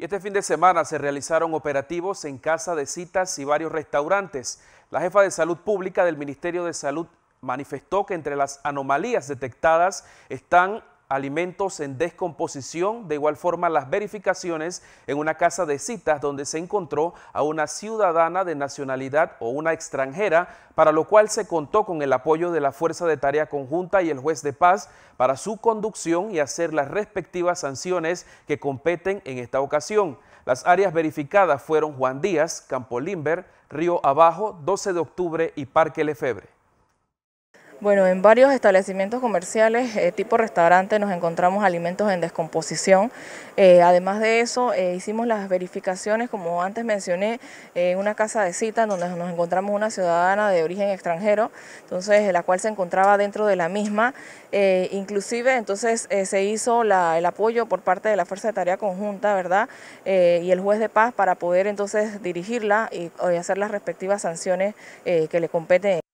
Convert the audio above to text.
Y este fin de semana se realizaron operativos en casa de citas y varios restaurantes. La jefa de salud pública del Ministerio de Salud manifestó que entre las anomalías detectadas están alimentos en descomposición, de igual forma las verificaciones en una casa de citas donde se encontró a una ciudadana de nacionalidad o una extranjera, para lo cual se contó con el apoyo de la Fuerza de Tarea Conjunta y el juez de paz para su conducción y hacer las respectivas sanciones que competen en esta ocasión. Las áreas verificadas fueron Juan Díaz, Campo Limber, Río Abajo, 12 de octubre y Parque Lefebre. Bueno, en varios establecimientos comerciales eh, tipo restaurante nos encontramos alimentos en descomposición. Eh, además de eso, eh, hicimos las verificaciones, como antes mencioné, en una casa de cita donde nos encontramos una ciudadana de origen extranjero, entonces la cual se encontraba dentro de la misma. inclusive, entonces se hizo el apoyo por parte de la Fuerza de Tarea Conjunta, ¿verdad? y el juez de paz para poder entonces dirigirla y hacer las respectivas sanciones que le competen.